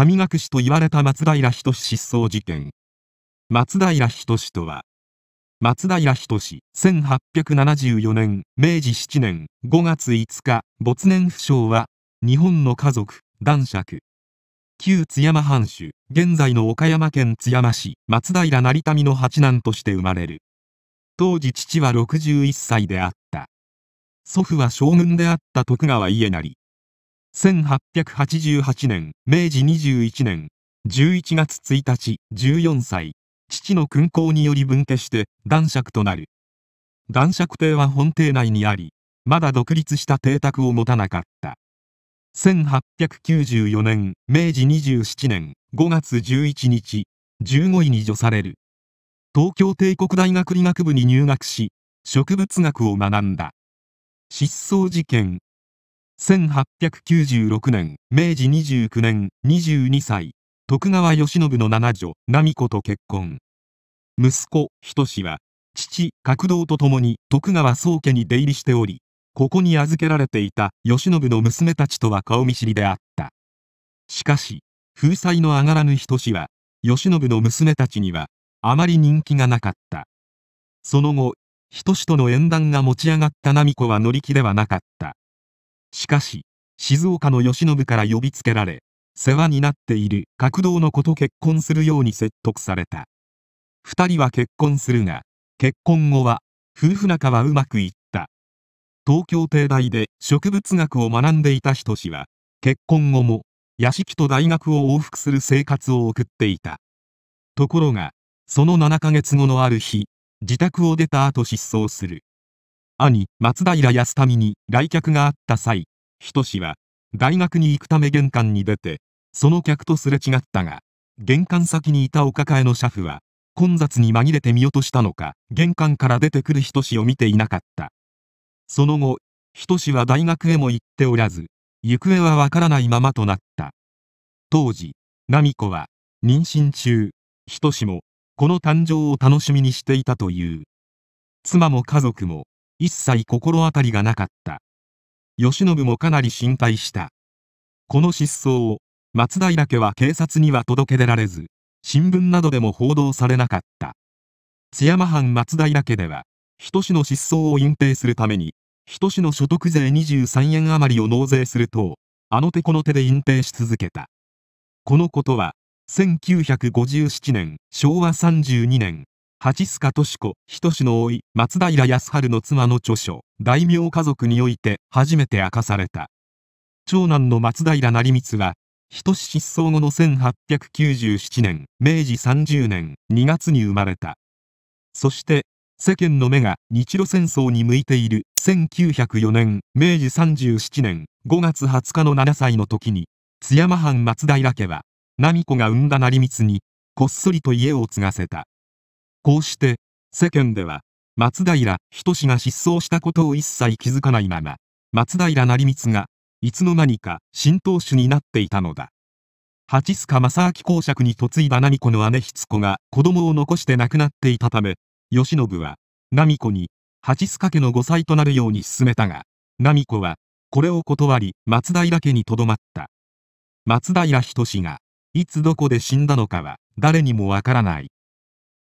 神隠しと言われた松平仁失踪事件。松平仁とは、松平仁1874年、明治7年5月5日、没年不詳は、日本の家族、男爵。旧津山藩主、現在の岡山県津山市、松平成民の八男として生まれる。当時父は61歳であった。祖父は将軍であった徳川家成。1888年、明治21年、11月1日、14歳、父の勲功により分家して男爵となる。男爵邸は本邸内にあり、まだ独立した邸宅を持たなかった。1894年、明治27年5月11日、15位に除される。東京帝国大学理学部に入学し、植物学を学んだ。失踪事件、1896年、明治29年、22歳、徳川義信の七女、奈美子と結婚。息子、人氏は、父、角道と共に徳川宗家に出入りしており、ここに預けられていた義信の娘たちとは顔見知りであった。しかし、風災の上がらぬ人氏は、義信の娘たちには、あまり人気がなかった。その後、人氏との縁談が持ち上がった奈美子は乗り気ではなかった。しかし、静岡の慶喜から呼びつけられ、世話になっている角道の子と結婚するように説得された。二人は結婚するが、結婚後は、夫婦仲はうまくいった。東京帝大で植物学を学んでいた人氏は、結婚後も、屋敷と大学を往復する生活を送っていた。ところが、その7ヶ月後のある日、自宅を出た後失踪する。兄、松平康民に来客があった際、人志は、大学に行くため玄関に出て、その客とすれ違ったが、玄関先にいたお抱えの車夫は、混雑に紛れて見落としたのか、玄関から出てくる人志を見ていなかった。その後、人志は大学へも行っておらず、行方はわからないままとなった。当時、奈美子は、妊娠中、人志も、この誕生を楽しみにしていたという。妻も家族も、一切心当たりがなかった。慶喜もかなり心配した。この失踪を、松平家は警察には届け出られず、新聞などでも報道されなかった。津山藩松平家では、人志の失踪を隠蔽するために、人志の所得税23円余りを納税すると、あの手この手で隠蔽し続けた。このことは、1957年、昭和32年、八須賀敏子、仁のい、松平康春の妻の著書、大名家族において初めて明かされた。長男の松平成光は、仁失踪後の1897年、明治30年2月に生まれた。そして、世間の目が日露戦争に向いている1904年、明治37年5月20日の7歳の時に、津山藩松平家は、奈美子が産んだ成光に、こっそりと家を継がせた。こうして世間では松平仁が失踪したことを一切気づかないまま松平成光がいつの間にか新当主になっていたのだ八須賀正明公爵に嫁いだ奈美子の姉しつ子が子供を残して亡くなっていたため慶喜は奈美子に八須賀家の後妻となるように勧めたが奈美子はこれを断り松平家にとどまった松平仁がいつどこで死んだのかは誰にもわからない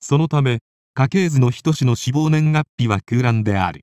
そのため、家系図の人志の死亡年月日は空欄である。